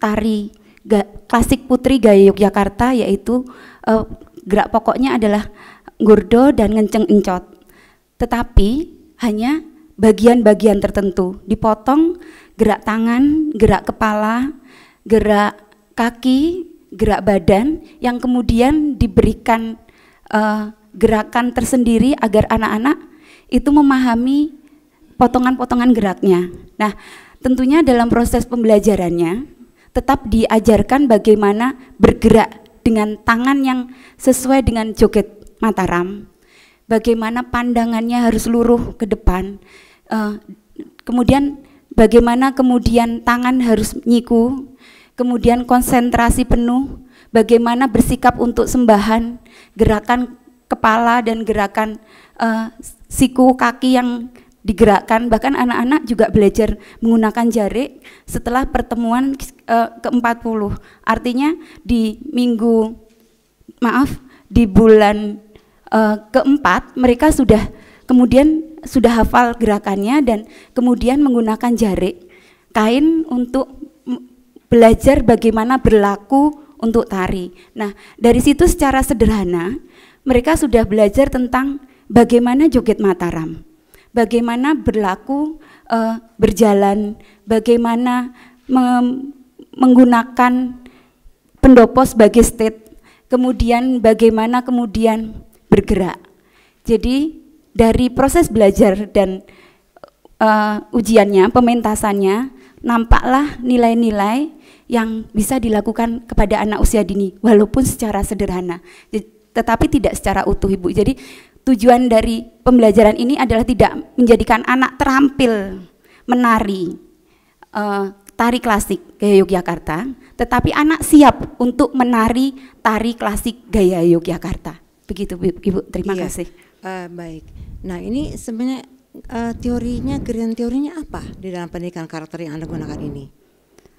tari klasik putri gaya Yogyakarta yaitu uh, gerak pokoknya adalah gordo dan ngenceng encot. Tetapi hanya bagian-bagian tertentu dipotong gerak tangan, gerak kepala, gerak kaki, gerak badan yang kemudian diberikan uh, gerakan tersendiri agar anak-anak itu memahami potongan-potongan geraknya. Nah, tentunya dalam proses pembelajarannya tetap diajarkan bagaimana bergerak dengan tangan yang sesuai dengan joget Mataram, bagaimana pandangannya harus luruh ke depan, uh, kemudian bagaimana kemudian tangan harus nyiku, kemudian konsentrasi penuh, bagaimana bersikap untuk sembahan, gerakan kepala dan gerakan uh, siku kaki yang digerakkan bahkan anak-anak juga belajar menggunakan jari setelah pertemuan eh, keempat ke-40. Artinya di minggu maaf di bulan uh, keempat mereka sudah kemudian sudah hafal gerakannya dan kemudian menggunakan jari kain untuk belajar bagaimana berlaku untuk tari. Nah, dari situ secara sederhana mereka sudah belajar tentang bagaimana joget Mataram bagaimana berlaku uh, berjalan, bagaimana menggunakan pendopo sebagai state, kemudian bagaimana kemudian bergerak. Jadi dari proses belajar dan uh, ujiannya, pementasannya, nampaklah nilai-nilai yang bisa dilakukan kepada anak usia dini, walaupun secara sederhana, tetapi tidak secara utuh, Ibu. Jadi tujuan dari pembelajaran ini adalah tidak menjadikan anak terampil menari uh, tari klasik gaya Yogyakarta, tetapi anak siap untuk menari tari klasik gaya Yogyakarta. Begitu Ibu, terima iya. kasih. Uh, baik. Nah, ini sebenarnya uh, teorinya grand teorinya apa di dalam pendidikan karakter yang Anda gunakan ini?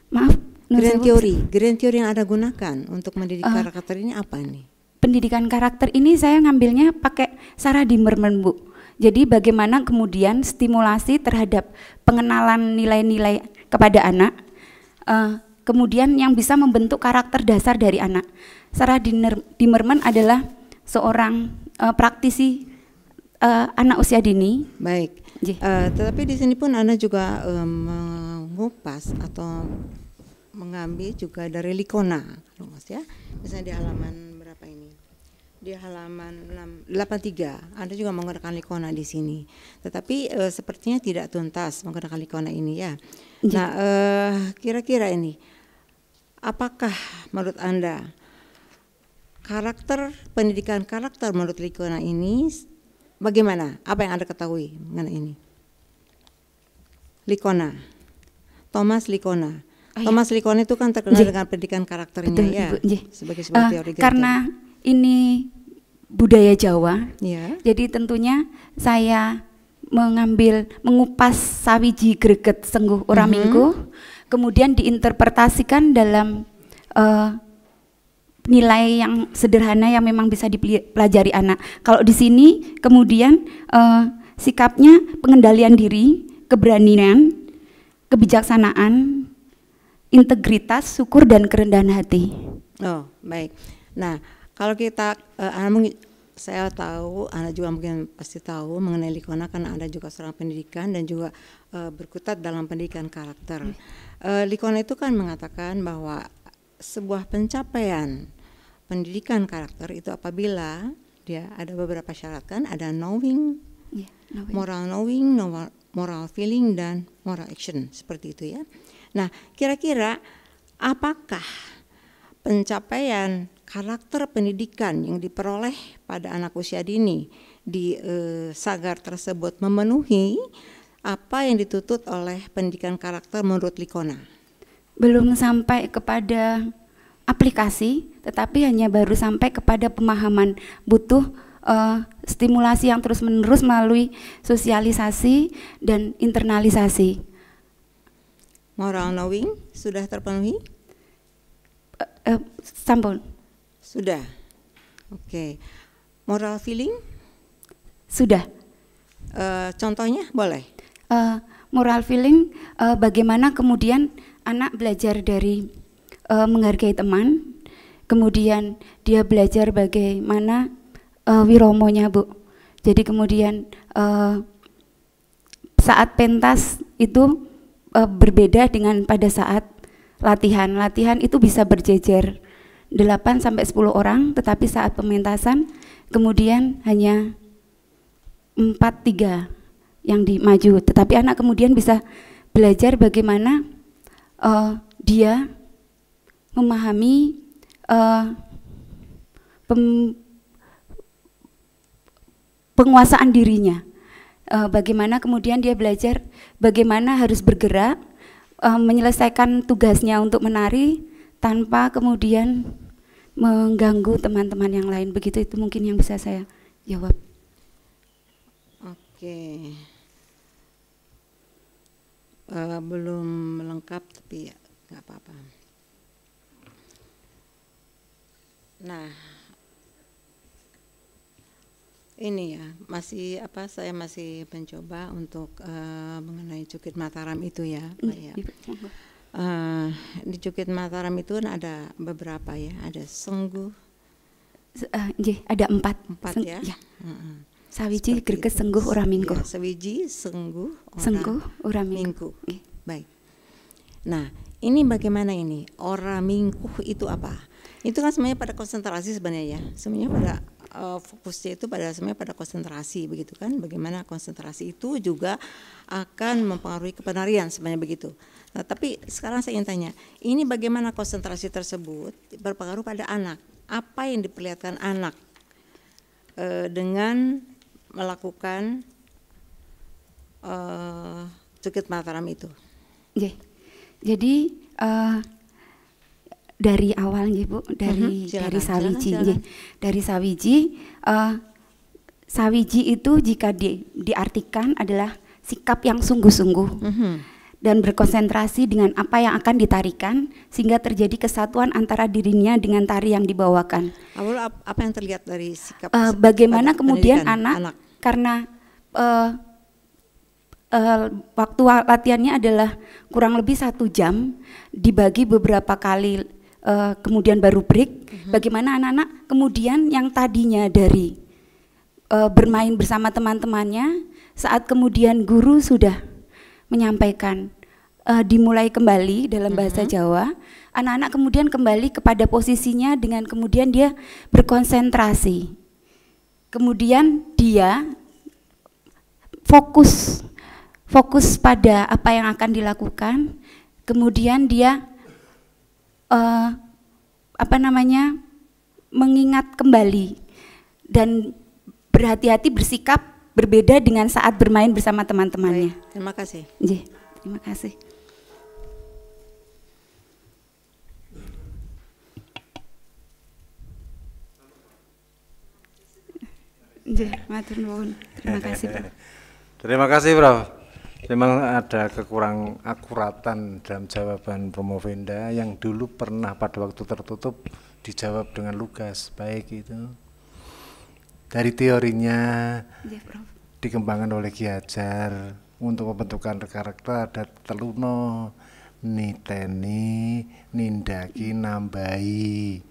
Maaf, grand teori, grand teori yang Anda gunakan untuk mendidik uh, karakter ini apa nih? pendidikan karakter ini saya ngambilnya pakai Sarah Dimmerman Bu. Jadi bagaimana kemudian stimulasi terhadap pengenalan nilai-nilai kepada anak, uh, kemudian yang bisa membentuk karakter dasar dari anak. Sarah Dimmerman adalah seorang uh, praktisi uh, anak usia dini. Baik. Uh, tetapi di sini pun anak juga um, mengupas atau mengambil juga dari Likona, Mas ya, misalnya di halaman di halaman 6, 83 Anda juga menggunakan likona di sini tetapi e, sepertinya tidak tuntas menggunakan likona ini ya iya. nah eh, kira-kira e, ini apakah menurut Anda karakter pendidikan karakter menurut likona ini bagaimana apa yang Anda ketahui mengenai ini likona Thomas likona ah, iya. Thomas Likona itu kan terkenal Jadi, iya. dengan pendidikan karakternya Betul, ya sebagai sebuah uh, teori karena ini budaya Jawa. Yeah. Jadi tentunya saya mengambil mengupas sawiji greget sengguh uramingku mhm. mm -hmm. kemudian diinterpretasikan dalam uh, nilai yang sederhana yang memang bisa dipelajari anak. Kalau di sini kemudian uh, sikapnya pengendalian diri, keberanian, kebijaksanaan, integritas, syukur dan kerendahan hati. Oh, baik. Nah, kalau kita uh, eh, anak mungkin saya tahu, Anda juga mungkin pasti tahu mengenai Likona karena Anda juga seorang pendidikan dan juga uh, berkutat dalam pendidikan karakter. Hmm. Uh, Likona itu kan mengatakan bahwa sebuah pencapaian pendidikan karakter itu apabila dia ada beberapa syarat kan, ada knowing, yeah, knowing. moral knowing, moral feeling dan moral action seperti itu ya. Nah, kira-kira apakah pencapaian karakter pendidikan yang diperoleh pada anak usia dini di eh, sagar tersebut memenuhi apa yang dituntut oleh pendidikan karakter menurut Likona? Belum sampai kepada aplikasi, tetapi hanya baru sampai kepada pemahaman butuh uh, stimulasi yang terus-menerus melalui sosialisasi dan internalisasi. Moral knowing sudah terpenuhi? Uh, uh, sampun. Sudah. Oke. Okay. Moral feeling? Sudah. Uh, contohnya boleh. Uh, moral feeling uh, bagaimana kemudian anak belajar dari uh, menghargai teman, kemudian dia belajar bagaimana uh, wiromonya, Bu. Jadi kemudian uh, saat pentas itu uh, berbeda dengan pada saat latihan. Latihan itu bisa berjejer 8 sampai 10 orang, tetapi saat pementasan kemudian hanya 4 3 yang dimaju. Tetapi anak kemudian bisa belajar bagaimana uh, dia memahami uh, pem, penguasaan dirinya. Uh, bagaimana kemudian dia belajar bagaimana harus bergerak, uh, menyelesaikan tugasnya untuk menari, tanpa kemudian mengganggu teman-teman yang lain. Begitu itu mungkin yang bisa saya jawab. Oke. Uh, belum lengkap tapi ya nggak apa-apa. Nah, ini ya masih apa saya masih mencoba untuk uh, mengenai cukit Mataram itu ya, Pak iya, ya. Iya, Eh, di Cukit Mataram itu kan ada beberapa ya, ada Senggu. Uh, eh, ada empat. Empat Seng, ya. ya. Uh, Sawiji gerges, sengguh uramingku. minggu. Ya, sawiji sengguh sengguh uramingku. Baik. Nah, ini bagaimana ini? Ora minggu itu apa? Itu kan semuanya pada konsentrasi sebenarnya ya. Semuanya pada uh, fokusnya itu pada semuanya pada konsentrasi begitu kan bagaimana konsentrasi itu juga akan mempengaruhi kepenarian sebenarnya begitu Nah, tapi sekarang saya ingin tanya, ini bagaimana konsentrasi tersebut berpengaruh pada anak? Apa yang diperlihatkan anak e, dengan melakukan e, eh, cukit mataram itu? Yeah. Jadi uh, dari awal nih Bu, dari uh-huh, dari Sawiji, silakan, silakan. dari Sawiji, uh, Sawiji itu jika di, diartikan adalah sikap yang sungguh-sungguh. Uh-huh dan berkonsentrasi dengan apa yang akan ditarikan sehingga terjadi kesatuan antara dirinya dengan tari yang dibawakan. apa yang terlihat dari sikap uh, bagaimana kemudian anak, anak karena uh, uh, waktu latihannya adalah kurang lebih satu jam dibagi beberapa kali uh, kemudian baru break. Uh mhm. -huh. Bagaimana anak-anak kemudian yang tadinya dari uh, bermain bersama teman-temannya saat kemudian guru sudah menyampaikan uh, dimulai kembali dalam bahasa mm-hmm. Jawa. Anak-anak kemudian kembali kepada posisinya dengan kemudian dia berkonsentrasi. Kemudian dia fokus fokus pada apa yang akan dilakukan. Kemudian dia uh, apa namanya mengingat kembali dan berhati-hati bersikap berbeda dengan saat bermain bersama teman-temannya. Terima kasih. J, terima kasih. Terima kasih, Terima kasih, Prof. Memang ada kekurang akuratan dalam jawaban Promovenda yang dulu pernah pada waktu tertutup dijawab dengan lugas baik itu dari teorinya ya, dikembangkan oleh Ki Hajar untuk pembentukan karakter ada teluno niteni nindaki hmm. Nambai.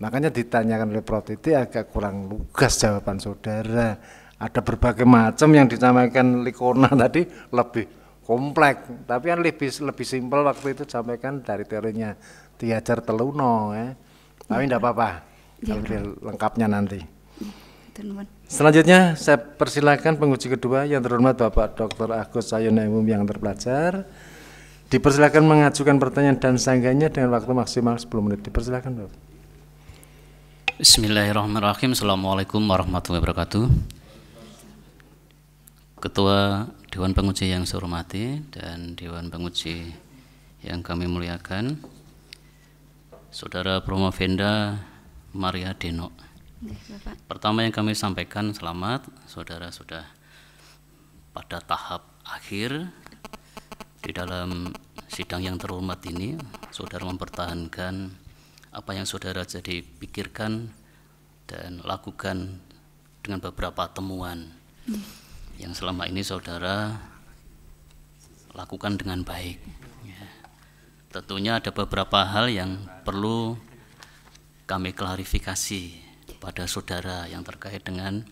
makanya ditanyakan oleh Prof itu agak kurang lugas jawaban saudara ada berbagai macam yang disampaikan Likona tadi lebih kompleks tapi yang lebih lebih simpel waktu itu sampaikan dari teorinya Tiajar Teluno ya tapi tidak iya, apa-apa ya, tapi lengkapnya nanti Selanjutnya saya persilahkan penguji kedua yang terhormat Bapak Dr. Agus Sayonemum yang terpelajar. Dipersilakan mengajukan pertanyaan dan sebagainya dengan waktu maksimal 10 menit. Dipersilakan Bapak. Bismillahirrahmanirrahim. Assalamualaikum warahmatullahi wabarakatuh. Ketua Dewan Penguji yang saya hormati dan Dewan Penguji yang kami muliakan, Saudara Promovenda Maria Denok. Pertama yang kami sampaikan selamat saudara sudah pada tahap akhir di dalam sidang yang terhormat ini saudara mempertahankan apa yang saudara jadi pikirkan dan lakukan dengan beberapa temuan hmm. yang selama ini saudara lakukan dengan baik. Ya. Tentunya ada beberapa hal yang perlu kami klarifikasi pada saudara yang terkait dengan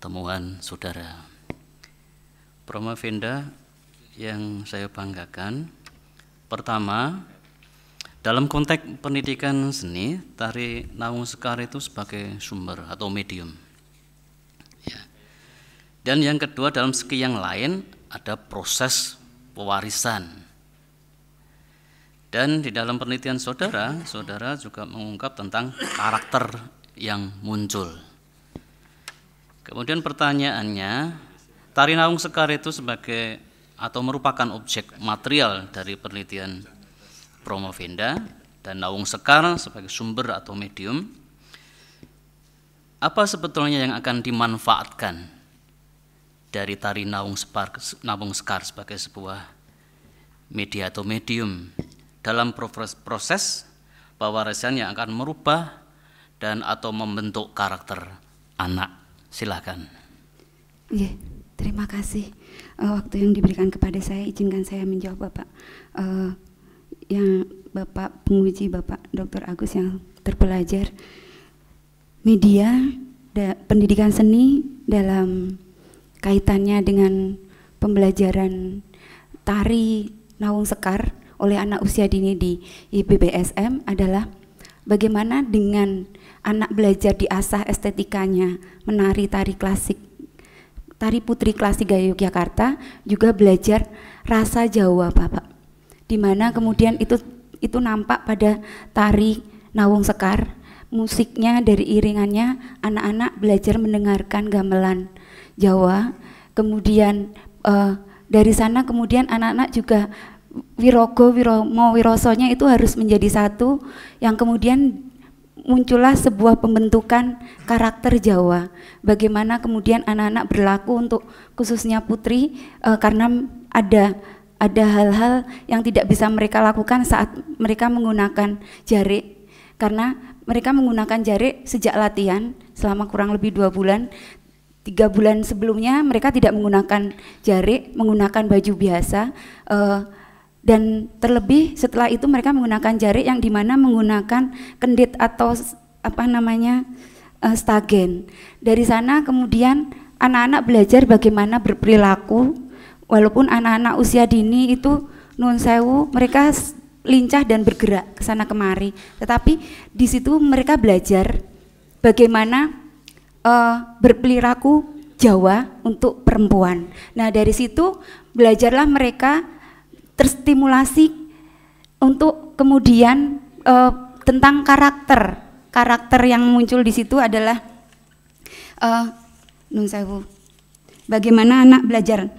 temuan saudara. Promovenda yang saya banggakan, pertama, dalam konteks pendidikan seni, tari naung sekar itu sebagai sumber atau medium. Ya. Dan yang kedua, dalam segi yang lain, ada proses pewarisan. Dan di dalam penelitian saudara, saudara juga mengungkap tentang karakter yang muncul. Kemudian pertanyaannya, tari naung sekar itu sebagai atau merupakan objek material dari penelitian Promovenda dan naung sekar sebagai sumber atau medium. Apa sebetulnya yang akan dimanfaatkan dari tari naung, sekar, naung sekar sebagai sebuah media atau medium dalam proses, proses pewarisan yang akan merubah dan atau membentuk karakter anak. Silakan. Yeah, terima kasih uh, waktu yang diberikan kepada saya izinkan saya menjawab Bapak. Uh, yang Bapak penguji Bapak Dr. Agus yang terpelajar media da, pendidikan seni dalam kaitannya dengan pembelajaran tari naung sekar oleh anak usia dini di IPBSM adalah Bagaimana dengan anak belajar diasah estetikanya, menari tari klasik, tari putri klasik gaya Yogyakarta juga belajar rasa Jawa, Bapak. Di mana kemudian itu itu nampak pada tari Nawung Sekar, musiknya dari iringannya anak-anak belajar mendengarkan gamelan Jawa, kemudian uh, dari sana kemudian anak-anak juga wirogo, wiromo, wirosonya itu harus menjadi satu yang kemudian muncullah sebuah pembentukan karakter Jawa. Bagaimana kemudian anak-anak berlaku untuk khususnya putri e, karena ada ada hal-hal yang tidak bisa mereka lakukan saat mereka menggunakan jari karena mereka menggunakan jari sejak latihan selama kurang lebih dua bulan tiga bulan sebelumnya mereka tidak menggunakan jari menggunakan baju biasa e, dan terlebih setelah itu mereka menggunakan jari yang dimana menggunakan kendit atau apa namanya uh, stagen. Dari sana kemudian anak-anak belajar bagaimana berperilaku walaupun anak-anak usia dini itu nun sewu mereka lincah dan bergerak ke sana kemari. Tetapi di situ mereka belajar bagaimana uh, berperilaku Jawa untuk perempuan. Nah, dari situ belajarlah mereka terstimulasi untuk kemudian e, tentang karakter karakter yang muncul di situ adalah e, nun sewu bagaimana anak belajar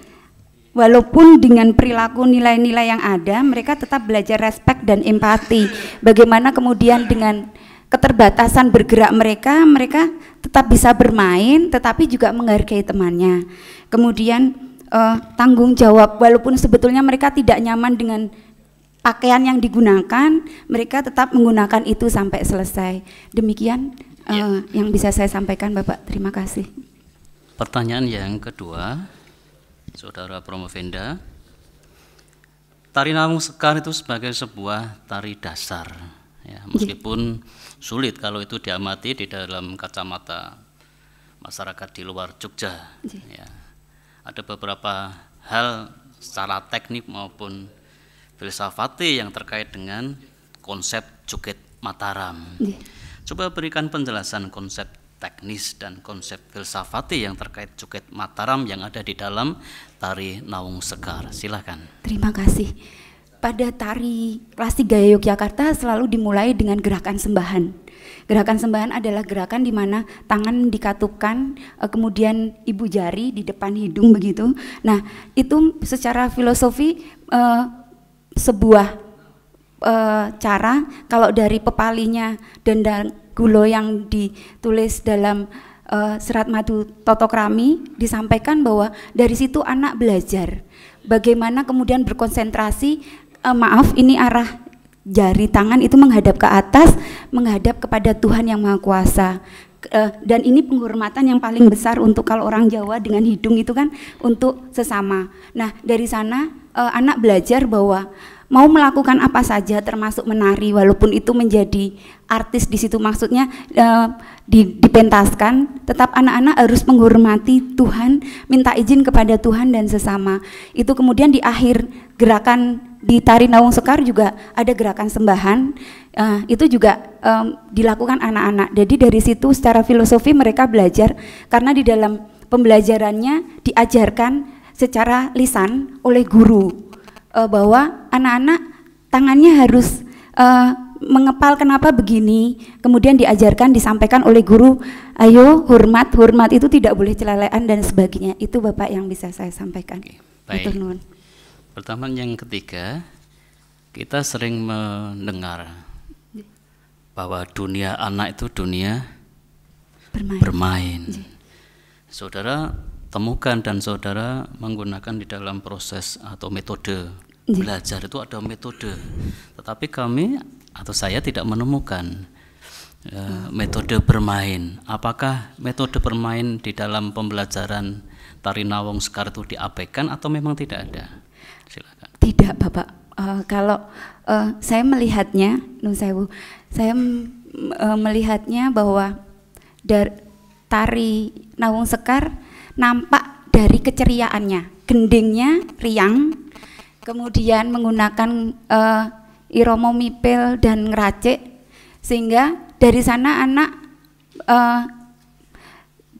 walaupun dengan perilaku nilai-nilai yang ada mereka tetap belajar respect dan empati bagaimana kemudian dengan keterbatasan bergerak mereka mereka tetap bisa bermain tetapi juga menghargai temannya kemudian uh, tanggung jawab walaupun sebetulnya mereka tidak nyaman dengan pakaian yang digunakan, mereka tetap menggunakan itu sampai selesai. Demikian uh, ya. yang bisa saya sampaikan, Bapak. Terima kasih. Pertanyaan yang kedua, Saudara Promovenda, tari Namung Sekar itu sebagai sebuah tari dasar, ya, iya. meskipun ya. sulit kalau itu diamati di dalam kacamata masyarakat di luar Jogja. Iya. Ya. ya ada beberapa hal secara teknik maupun filsafati yang terkait dengan konsep joget Mataram. Iya. Coba berikan penjelasan konsep teknis dan konsep filsafati yang terkait joget Mataram yang ada di dalam tari Naung Sekar. Silakan. Terima kasih pada tari klasik gaya Yogyakarta selalu dimulai dengan gerakan sembahan. Gerakan sembahan adalah gerakan di mana tangan dikatupkan, eh, kemudian ibu jari di depan hidung begitu. Nah, itu secara filosofi uh, sebuah uh, cara kalau dari pepalinya dan gulo yang ditulis dalam uh, serat madu totokrami disampaikan bahwa dari situ anak belajar bagaimana kemudian berkonsentrasi uh, maaf ini arah jari tangan itu menghadap ke atas, menghadap kepada Tuhan yang Maha Kuasa. Uh, dan ini penghormatan yang paling besar untuk kalau orang Jawa dengan hidung itu kan untuk sesama. Nah dari sana uh, anak belajar bahwa mau melakukan apa saja termasuk menari walaupun itu menjadi artis di situ maksudnya uh, dipentaskan tetap anak-anak harus menghormati Tuhan minta izin kepada Tuhan dan sesama itu kemudian di akhir gerakan di tari Naung Sekar juga ada gerakan sembahan uh, itu juga um, dilakukan anak-anak. Jadi dari situ secara filosofi mereka belajar karena di dalam pembelajarannya diajarkan secara lisan oleh guru uh, bahwa anak-anak tangannya harus uh, mengepal kenapa begini, kemudian diajarkan disampaikan oleh guru, ayo hormat, hormat itu tidak boleh celelean dan sebagainya. Itu Bapak yang bisa saya sampaikan. baik. Pertama yang ketiga, kita sering mendengar bahwa dunia anak itu dunia bermain. bermain. Saudara temukan dan saudara menggunakan di dalam proses atau metode belajar itu ada metode. Tetapi kami atau saya tidak menemukan uh, metode bermain. Apakah metode bermain di dalam pembelajaran Tari Nawong Sekar itu diabaikan atau memang tidak ada? Silakan. Tidak, Bapak. Uh, kalau uh, saya melihatnya, Nun saya uh, melihatnya bahwa dari tari Nawung Sekar nampak dari keceriaannya, gendingnya riang, kemudian menggunakan uh, iromo mipil dan ngeracik, sehingga dari sana anak uh,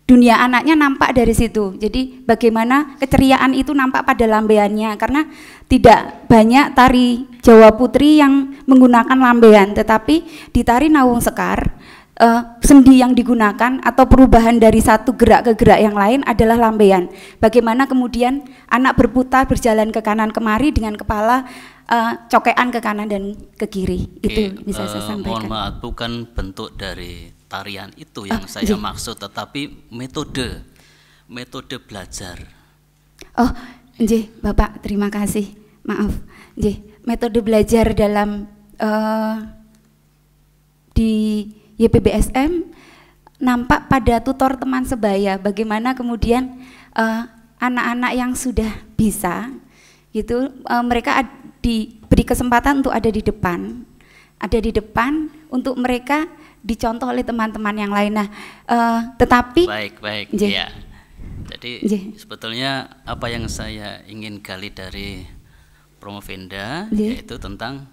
dunia anaknya nampak dari situ. Jadi bagaimana keceriaan itu nampak pada lambeannya karena tidak banyak tari Jawa Putri yang menggunakan lambean, tetapi di tari Nawung Sekar uh, sendi yang digunakan atau perubahan dari satu gerak ke gerak yang lain adalah lambean. Bagaimana kemudian anak berputar berjalan ke kanan kemari dengan kepala uh, cokean ke kanan dan ke kiri. Itu Oke, bisa saya eh, sampaikan. mohon maaf bukan bentuk dari tarian itu yang oh, saya iya. maksud, tetapi metode metode belajar. Oh, J, Bapak, terima kasih. Maaf, J, metode belajar dalam uh, di YPBSM nampak pada tutor teman sebaya. Bagaimana kemudian eh, anak-anak uh, yang sudah bisa, gitu, uh, mereka diberi kesempatan untuk ada di depan, ada di depan untuk mereka dicontoh oleh teman-teman yang lain. Nah, uh, tetapi baik baik J. ya. Jadi J. sebetulnya apa yang saya ingin gali dari Promovenda J. yaitu tentang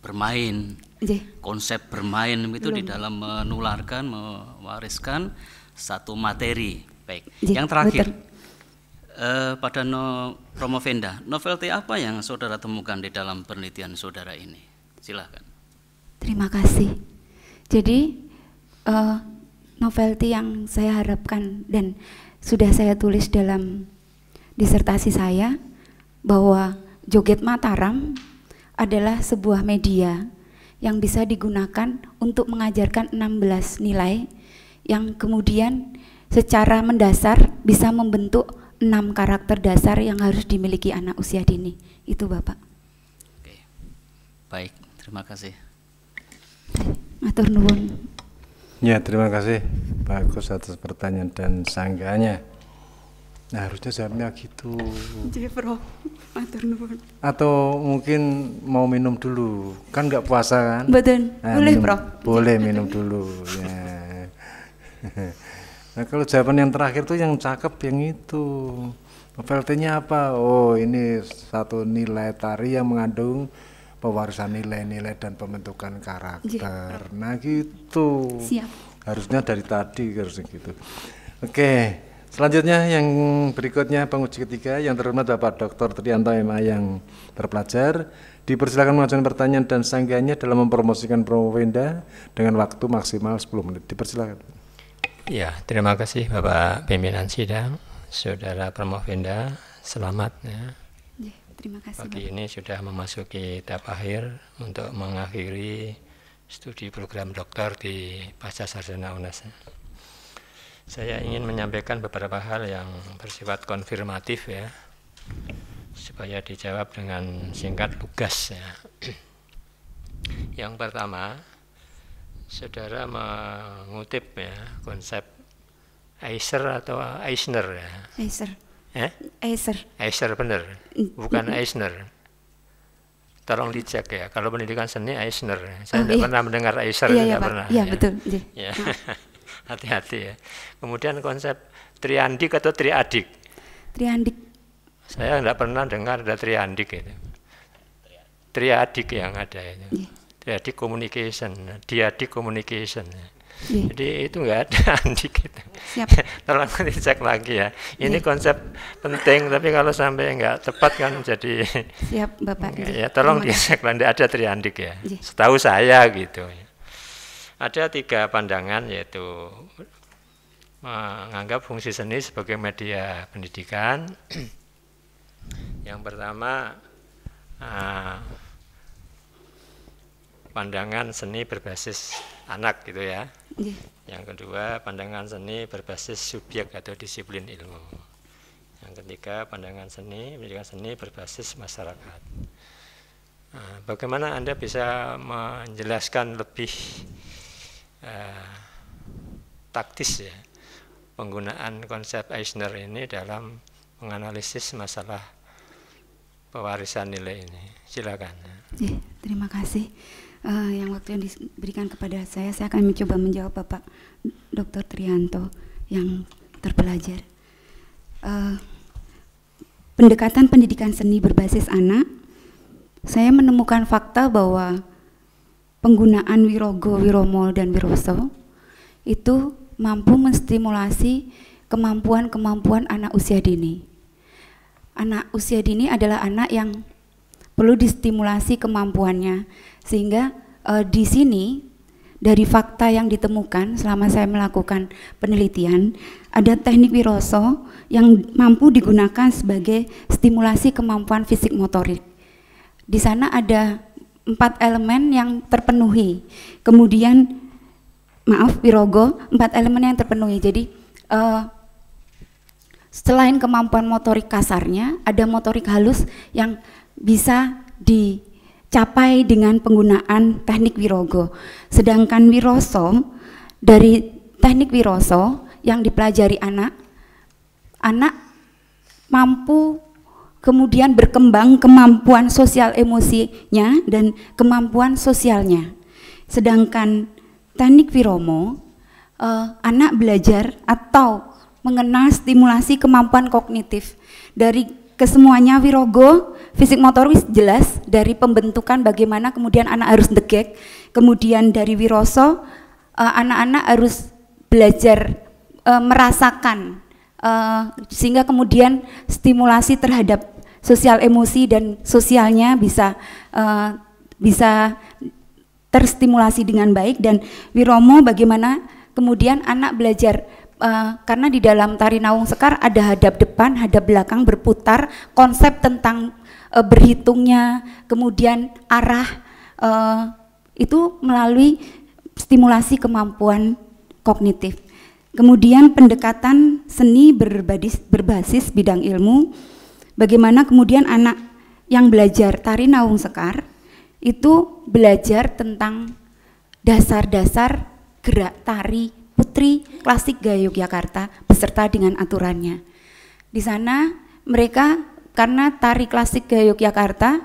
bermain. J. Konsep bermain itu Belum. di dalam menularkan, mewariskan satu materi. Baik. J. Yang terakhir Uh, pada no, venda novelty apa yang saudara temukan di dalam penelitian saudara ini? Silahkan. Terima kasih. Jadi uh, novelty yang saya harapkan dan sudah saya tulis dalam disertasi saya bahwa joget Mataram adalah sebuah media yang bisa digunakan untuk mengajarkan 16 nilai yang kemudian secara mendasar bisa membentuk enam karakter dasar yang harus dimiliki anak usia dini. Itu Bapak. Oke. Baik, terima kasih. Matur nuwun. Ya, terima kasih bagus atas pertanyaan dan sanggahannya. Nah, harusnya jawabnya gitu. Jadi, Bro. Matur nuwun. Atau mungkin mau minum dulu. Kan nggak puasa kan? Betul. Nah, boleh, minum, Bro. Boleh minum dulu. ya. nah, kalau jawaban yang terakhir tuh yang cakep yang itu. VLT-nya apa? Oh, ini satu nilai tari yang mengandung pewarisan nilai-nilai dan pembentukan iya. karakter. Yeah. Nah gitu. Siap. Harusnya dari tadi harusnya gitu. Oke. Okay. Selanjutnya yang berikutnya penguji ketiga yang terhormat Bapak Dr. Trianto MA yang terpelajar dipersilakan mengajukan pertanyaan dan sanggahnya dalam mempromosikan promo dengan waktu maksimal 10 menit. Dipersilakan. Ya, terima kasih Bapak pimpinan sidang, Saudara Promovenda, selamat ya. Terima kasih. Pagi ini sudah memasuki tahap akhir untuk mengakhiri studi program doktor di Pasca Sarjana UNAS. Saya ingin menyampaikan beberapa hal yang bersifat konfirmatif ya, supaya dijawab dengan singkat lugas ya. Yang pertama, saudara mengutip ya konsep Eisner atau Eisner ya. Eh? Acer. Acer bener, bukan Eisner. Tolong dicek ya. Kalau pendidikan seni Eisner, saya oh, tidak iya. pernah mendengar Acer, iya, iya, pernah. Iya ya. betul. Iya. Ya. iya. Hati-hati ya. Kemudian konsep triandik atau triadik. Triandik. Saya tidak pernah dengar ada triandik itu. Triadik yang ada itu. Yeah. Triadik communication, diadik communication. Ya Yeah. Jadi itu enggak ada Andi gitu. Siap. Tolong dicek lagi ya. Ini yeah. konsep penting tapi kalau sampai enggak tepat kan jadi. Siap Bapak. Ya tolong dicek lagi ada triandik ya. Yeah. Setahu saya gitu. Ada tiga pandangan yaitu menganggap fungsi seni sebagai media pendidikan. Yang pertama eh, pandangan seni berbasis anak gitu ya. Yeah. Yang kedua, pandangan seni berbasis subjek atau disiplin ilmu. Yang ketiga, pandangan seni, pendidikan seni berbasis masyarakat. Nah, bagaimana Anda bisa menjelaskan lebih uh, taktis ya penggunaan konsep Eisner ini dalam menganalisis masalah pewarisan nilai ini? Silakan. Ya, terima kasih. Uh, yang waktu yang diberikan kepada saya, saya akan mencoba menjawab Bapak Dr. Trianto yang terpelajar. Uh, pendekatan pendidikan seni berbasis anak, saya menemukan fakta bahwa penggunaan Wirogo, Wiromol, dan Wiroso itu mampu menstimulasi kemampuan-kemampuan anak usia dini. Anak usia dini adalah anak yang perlu distimulasi kemampuannya sehingga uh, di sini dari fakta yang ditemukan selama saya melakukan penelitian, ada teknik Wiroso yang mampu digunakan sebagai stimulasi kemampuan fisik motorik. Di sana ada empat elemen yang terpenuhi. Kemudian, maaf, Wirogo, empat elemen yang terpenuhi. Jadi, uh, selain kemampuan motorik kasarnya, ada motorik halus yang bisa di capai dengan penggunaan teknik wirogo. Sedangkan wiroso dari teknik wiroso yang dipelajari anak, anak mampu kemudian berkembang kemampuan sosial emosinya dan kemampuan sosialnya. Sedangkan teknik wiromo, eh, anak belajar atau mengenal stimulasi kemampuan kognitif dari kesemuanya Wirogo, fisik motor wis jelas dari pembentukan bagaimana kemudian anak harus degek, kemudian dari Wiroso eh, anak-anak uh, harus belajar uh, merasakan uh, sehingga kemudian stimulasi terhadap sosial emosi dan sosialnya bisa uh, bisa terstimulasi dengan baik dan Wiromo bagaimana kemudian anak belajar Eh, karena di dalam tari naung sekar ada hadap depan, hadap belakang berputar, konsep tentang uh, berhitungnya, kemudian arah uh, itu melalui stimulasi kemampuan kognitif. Kemudian pendekatan seni berbadis, berbasis bidang ilmu, bagaimana kemudian anak yang belajar tari naung sekar itu belajar tentang dasar-dasar gerak tari Putri Klasik Gaya Yogyakarta beserta dengan aturannya. Di sana mereka karena tari klasik Gaya Yogyakarta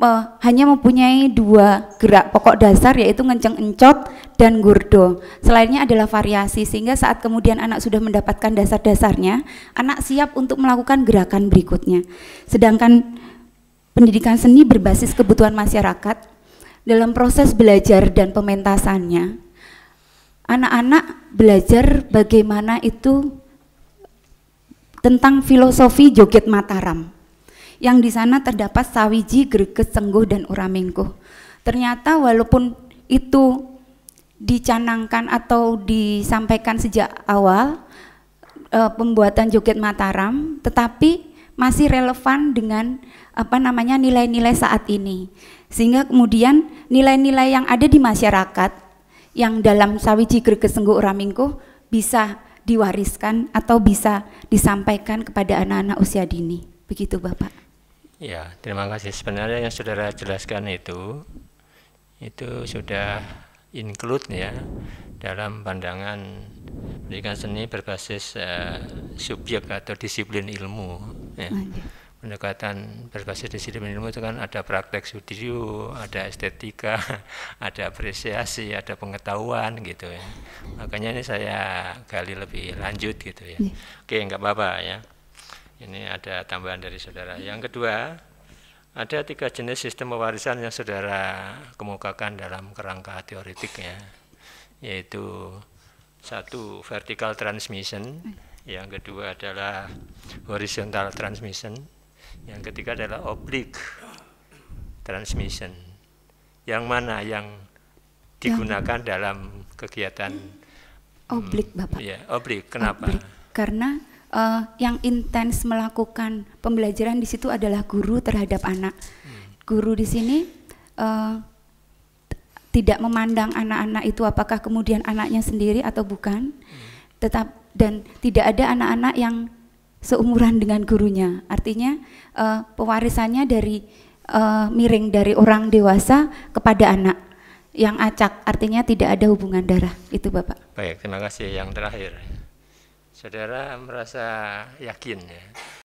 uh, hanya mempunyai dua gerak pokok dasar yaitu ngenceng encot dan gurdo. Selainnya adalah variasi sehingga saat kemudian anak sudah mendapatkan dasar-dasarnya, anak siap untuk melakukan gerakan berikutnya. Sedangkan pendidikan seni berbasis kebutuhan masyarakat dalam proses belajar dan pementasannya anak-anak belajar bagaimana itu tentang filosofi joget Mataram. Yang di sana terdapat sawiji, greget, sengguh, dan uramingku. Ternyata walaupun itu dicanangkan atau disampaikan sejak awal e, pembuatan joget Mataram, tetapi masih relevan dengan apa namanya nilai-nilai saat ini. Sehingga kemudian nilai-nilai yang ada di masyarakat yang dalam sawiji greges senggu uramingku bisa diwariskan atau bisa disampaikan kepada anak-anak usia dini. Begitu Bapak. Ya, terima kasih. Sebenarnya yang saudara jelaskan itu itu sudah include ya dalam pandangan pendidikan seni berbasis uh, subjek atau disiplin ilmu. Ya. Okay pendekatan berbasis disiplin ilmu itu kan ada praktek studio, ada estetika, ada apresiasi, ada pengetahuan gitu ya. Makanya ini saya gali lebih lanjut gitu ya. Iya. Oke, enggak apa-apa ya. Ini ada tambahan dari saudara. Yang kedua, ada tiga jenis sistem pewarisan yang saudara kemukakan dalam kerangka teoritiknya, yaitu satu vertical transmission, iya. yang kedua adalah horizontal transmission, yang ketiga adalah oblique transmission. Yang mana yang digunakan yang, dalam kegiatan hmm, oblik Bapak? Ya, oblik. Kenapa? Oblik. Karena uh, yang intens melakukan pembelajaran di situ adalah guru terhadap anak. Hmm. Guru di sini uh, tidak memandang anak-anak itu apakah kemudian anaknya sendiri atau bukan. Hmm. Tetap dan tidak ada anak-anak yang seumuran dengan gurunya. Artinya uh, pewarisannya dari uh, miring dari orang dewasa kepada anak yang acak, artinya tidak ada hubungan darah. Itu Bapak. Baik, terima kasih. Yang terakhir, saudara merasa yakin ya